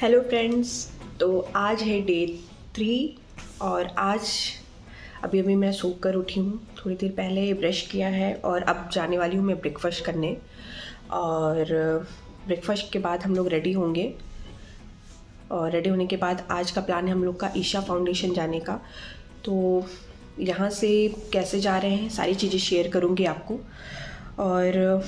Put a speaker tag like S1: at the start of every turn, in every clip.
S1: hello friends तो आज है डे थ्री और आज अभी अभी मैं सूख कर उठी हूँ थोड़ी देर पहले ब्रश किया है और अब जाने वाली हूँ मैं ब्रेकफास्ट करने और ब्रेकफास्ट के बाद हम लोग रेडी होंगे और रेडी होने के बाद आज का प्लान है हम लोग का ईशा फाउंडेशन जाने का तो यहाँ से कैसे जा रहे हैं सारी चीज़ें शेयर करूँगी आपको और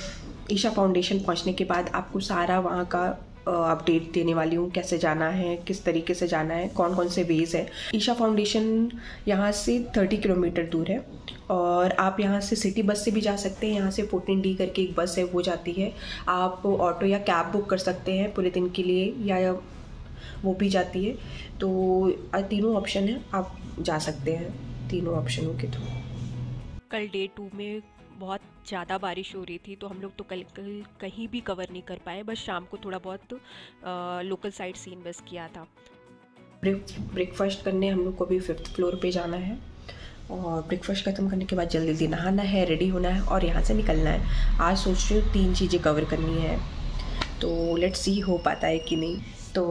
S1: ईशा फाउंडेशन पहुँचने के बाद आपको सारा वहाँ का अपडेट देने वाली हूँ कैसे जाना है किस तरीके से जाना है कौन कौन से वेज है ईशा फाउंडेशन यहाँ से थर्टी किलोमीटर दूर है और आप यहाँ से सिटी बस से भी जा सकते हैं यहाँ से फोर्टीन डी करके एक बस है वो जाती है आप ऑटो या कैब बुक कर सकते हैं पूरे दिन के लिए या वो भी जाती है तो तीनों ऑप्शन है आप जा सकते हैं तीनों ऑप्शनों के थ्रू कल डे टू में बहुत ज़्यादा बारिश हो रही थी तो हम लोग तो कल कल कहीं भी कवर नहीं कर पाए बस शाम को थोड़ा बहुत आ, लोकल साइड सीन बस किया था ब्रेकफास्ट करने हम लोग को भी फिफ्थ फ्लोर पे जाना है और ब्रेकफास्ट ख़त्म करने के बाद जल्दी जल्दी नहाना है रेडी होना है और यहाँ से निकलना है आज सोच रही हूँ तीन चीज़ें कवर करनी है तो लेट्स सी हो पाता है कि नहीं तो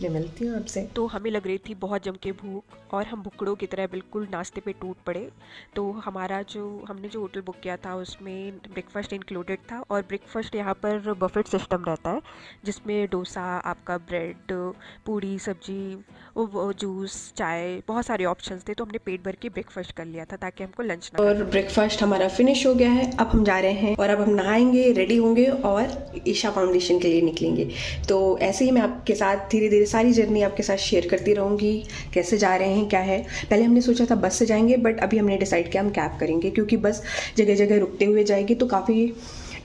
S1: मैं मिलती हूँ आपसे तो हमें लग रही थी बहुत जम के भूख और हम भुकड़ों की तरह बिल्कुल नाश्ते पे टूट पड़े तो हमारा जो हमने जो होटल बुक किया था उसमें ब्रेकफास्ट इंक्लूडेड था और ब्रेकफास्ट यहाँ पर बफेट सिस्टम रहता है जिसमें डोसा आपका ब्रेड पूड़ी सब्जी वो जूस चाय बहुत सारे ऑप्शन थे तो हमने पेट भर के ब्रेकफास्ट कर लिया था ताकि हमको लंच ना और ब्रेकफास्ट हमारा फिनिश हो गया है अब हम जा रहे हैं और अब हम नहाएंगे रेडी होंगे और ईशा फाउंडेशन के लिए निकलेंगे तो ऐसे ही मैं आपके साथ धीरे धीरे ये सारी जर्नी आपके साथ शेयर करती रहूँगी कैसे जा रहे हैं क्या है पहले हमने सोचा था बस से जाएंगे बट अभी हमने डिसाइड किया हम कैब करेंगे क्योंकि बस जगह जगह रुकते हुए जाएगी तो काफ़ी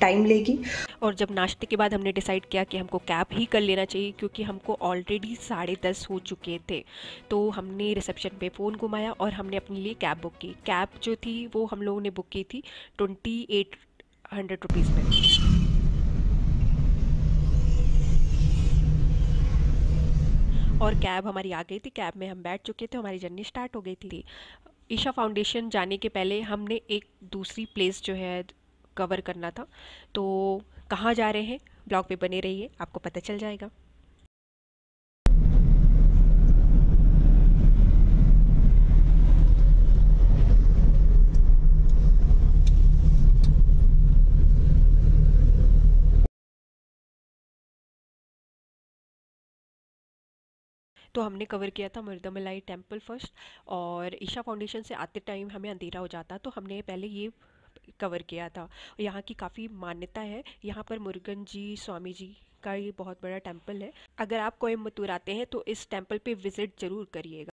S1: टाइम लेगी और जब नाश्ते के बाद हमने डिसाइड किया कि हमको कैब ही कर लेना चाहिए क्योंकि हमको ऑलरेडी साढ़े दस हो चुके थे तो हमने रिसेप्शन पे फ़ोन घुमाया और हमने अपने लिए कैब बुक की कैब जो थी वो हम लोगों ने बुक की थी ट्वेंटी एट हंड्रेड रुपीज़ में और कैब हमारी आ गई थी कैब में हम बैठ चुके थे हमारी जर्नी स्टार्ट हो गई थी ईशा फाउंडेशन जाने के पहले हमने एक दूसरी प्लेस जो है कवर करना था तो कहाँ जा रहे हैं ब्लॉग पे बने रहिए आपको पता चल जाएगा तो हमने कवर किया था मर्दमलाई टेम्पल फर्स्ट और ईशा फाउंडेशन से आते टाइम हमें अंधेरा हो जाता तो हमने पहले ये कवर किया था यहाँ की काफ़ी मान्यता है यहाँ पर मुर्गन जी स्वामी जी का ये बहुत बड़ा टेम्पल है अगर आप कोयम्बतूर आते हैं तो इस टेम्पल पर विज़िट ज़रूर करिएगा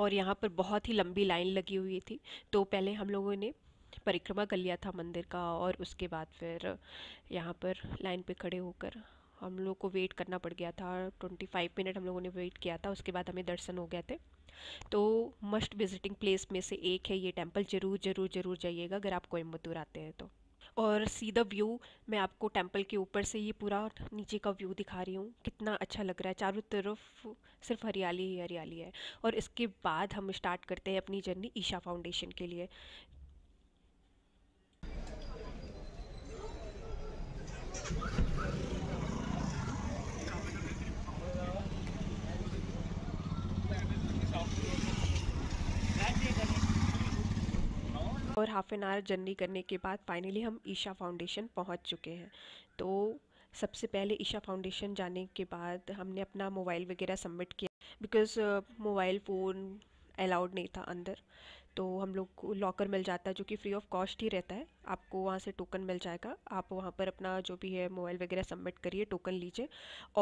S1: और यहाँ पर बहुत ही लंबी लाइन लगी हुई थी तो पहले हम लोगों ने परिक्रमा कर लिया था मंदिर का और उसके बाद फिर यहाँ पर लाइन पे खड़े होकर हम लोग को वेट करना पड़ गया था ट्वेंटी फाइव मिनट हम लोगों ने वेट किया था उसके बाद हमें दर्शन हो गए थे तो मस्ट विजिटिंग प्लेस में से एक है ये टेम्पल ज़रूर ज़रूर ज़रूर जाइएगा अगर आप कोयम्बतूर आते हैं तो और सी द व्यू मैं आपको टेम्पल के ऊपर से ये पूरा नीचे का व्यू दिखा रही हूँ कितना अच्छा लग रहा है चारों तरफ सिर्फ हरियाली ही हरियाली है और इसके बाद हम स्टार्ट करते हैं अपनी जर्नी ईशा फाउंडेशन के लिए और हाफ़ एन आवर जर्नी करने के बाद फाइनली हम ईशा फाउंडेशन पहुंच चुके हैं तो सबसे पहले ईशा फाउंडेशन जाने के बाद हमने अपना मोबाइल वगैरह सबमिट किया बिकॉज़ मोबाइल फ़ोन अलाउड नहीं था अंदर तो हम लोग को लॉकर मिल जाता है जो कि फ्री ऑफ कॉस्ट ही रहता है आपको वहाँ से टोकन मिल जाएगा आप वहाँ पर अपना जो भी है मोबाइल वगैरह सबमिट करिए टोकन लीजिए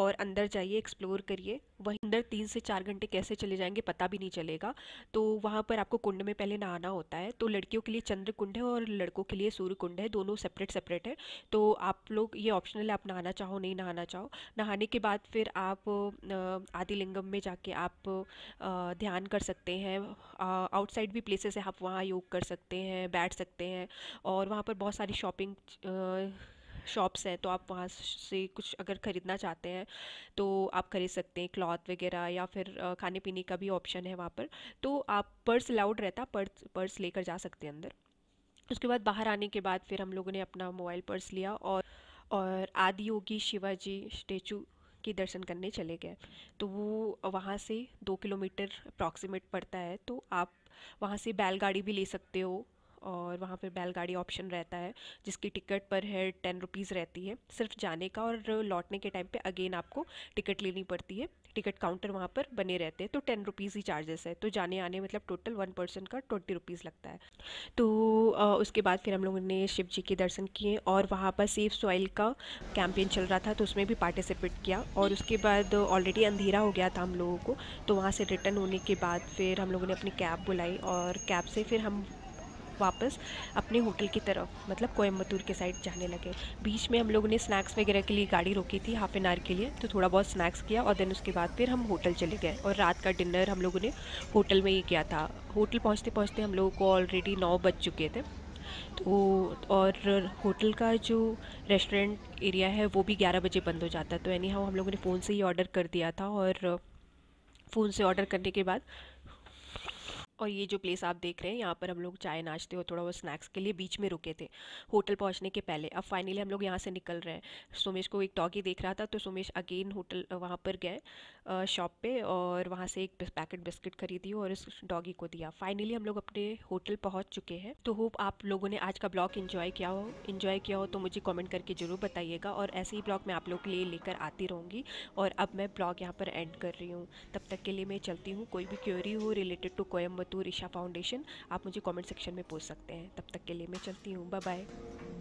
S1: और अंदर जाइए एक्सप्लोर करिए वहीं अंदर तीन से चार घंटे कैसे चले जाएंगे पता भी नहीं चलेगा तो वहाँ पर आपको कुंड में पहले नहाना होता है तो लड़कियों के लिए चंद्र कुंड है और लड़कों के लिए सूर्य कुंड है दोनों सेपरेट सेपरेट है तो आप लोग ये ऑप्शनल है आप नहाना चाहो नहीं नहाना चाहो नहाने के बाद फिर आप आदिलिंगम में जाके आप ध्यान कर सकते हैं आउटसाइड भी प्लेसेस अच्छे से आप वहाँ योग कर सकते हैं बैठ सकते हैं और वहाँ पर बहुत सारी शॉपिंग शॉप्स हैं तो आप वहाँ से कुछ अगर ख़रीदना चाहते हैं तो आप ख़रीद सकते हैं क्लॉथ वगैरह या फिर खाने पीने का भी ऑप्शन है वहाँ पर तो आप पर्स अलाउड रहता पर्स पर्स लेकर जा सकते हैं अंदर उसके बाद बाहर आने के बाद फिर हम लोगों ने अपना मोबाइल पर्स लिया और और आदि योगी शिवाजी स्टेचू के दर्शन करने चले गए तो वो वहाँ से दो किलोमीटर अप्रॉक्सीमेट पड़ता है तो आप वहाँ से बैलगाड़ी भी ले सकते हो और वहाँ पर बैलगाड़ी ऑप्शन रहता है जिसकी टिकट पर है टेन रुपीज़ रहती है सिर्फ जाने का और लौटने के टाइम पे अगेन आपको टिकट लेनी पड़ती है टिकट काउंटर वहाँ पर बने रहते हैं तो टेन रुपीज़ ही चार्जेस है तो जाने आने मतलब टोटल वन पर्सन का ट्वेंटी रुपीज़ लगता है तो आ, उसके बाद फिर हम लोगों ने शिव जी के दर्शन किए और वहाँ पर सेफ सॉइल का कैंपेन चल रहा था तो उसमें भी पार्टिसिपेट किया और उसके बाद ऑलरेडी अंधेरा हो गया था हम लोगों को तो वहाँ से रिटर्न होने के बाद फिर हम लोगों ने अपनी कैब बुलाई और कैब से फिर हम वापस अपने होटल की तरफ मतलब कोयम्बतूर के साइड जाने लगे बीच में हम लोगों ने स्नैक्स वगैरह के लिए गाड़ी रोकी थी हाफ एन आवर के लिए तो थोड़ा बहुत स्नैक्स किया और देन उसके बाद फिर हम होटल चले गए और रात का डिनर हम लोगों ने होटल में ही किया था होटल पहुँचते पहुँचते हम लोगों को ऑलरेडी नौ बज चुके थे तो और होटल का जो रेस्टोरेंट एरिया है वो भी ग्यारह बजे बंद हो जाता है तो एनी हाउ हम लोगों ने फ़ोन से ही ऑर्डर कर दिया था और फ़ोन से ऑर्डर करने के बाद और ये जो प्लेस आप देख रहे हैं यहाँ पर हम लोग चाय नाश्ते और थोड़ा बहुत स्नैक्स के लिए बीच में रुके थे होटल पहुँचने के पहले अब फाइनली हम लोग यहाँ से निकल रहे हैं सुमेश को एक टॉकी देख रहा था तो सुमेश अगेन होटल वहाँ पर गए शॉप पे और वहाँ से एक पैकेट बिस्किट खरीदी और इस डॉगी को दिया फाइनली हम लोग अपने होटल पहुँच चुके हैं तो होप आप लोगों ने आज का ब्लॉग इन्जॉय किया हो इन्जॉय किया हो तो मुझे कॉमेंट करके ज़रूर बताइएगा और ऐसे ही ब्लॉग मैं आप लोग के लिए लेकर आती रहूँगी और अब मैं ब्लॉग यहाँ पर एंड कर रही हूँ तब तक के लिए मैं चलती हूँ कोई भी क्यूरी हो रिलेटेड टू कोयम बतौर रिशा फाउंडेशन आप मुझे कमेंट सेक्शन में पूछ सकते हैं तब तक के लिए मैं चलती हूँ बाय बाय